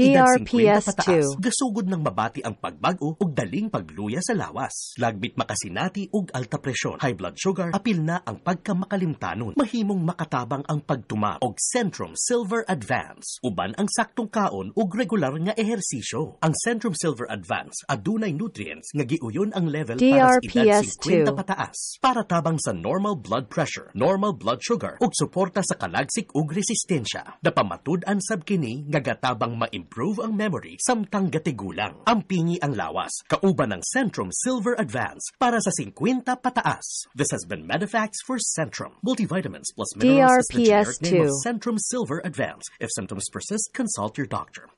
DRPS2. pataas, gasugod ng mabati ang pagbago ug daling pagluya sa lawas. Lagbit makasinati ug alta presyon, high blood sugar, apil na ang pagkamakalimtanon. Mahimong makatabang ang pagtuma og Centrum Silver Advance. Uban ang saktong kaon ug regular nga ehersisyo. Ang Centrum Silver Advance adunay nutrients nga giuyon ang level DRPS para sa edad 50 pataas para tabang sa normal blood pressure, normal blood sugar ug suporta sa kalagsik ug resistensya. Dapamatud-an sab kini nga gatabang maimp improve ang memory samtang gatigulang. Ang ang lawas, kauban ng Centrum Silver Advance para sa 50 pataas. This has been Medifax for Centrum. Multivitamins plus minerals DRPS is the generic name of Centrum Silver Advance. If symptoms persist, consult your doctor.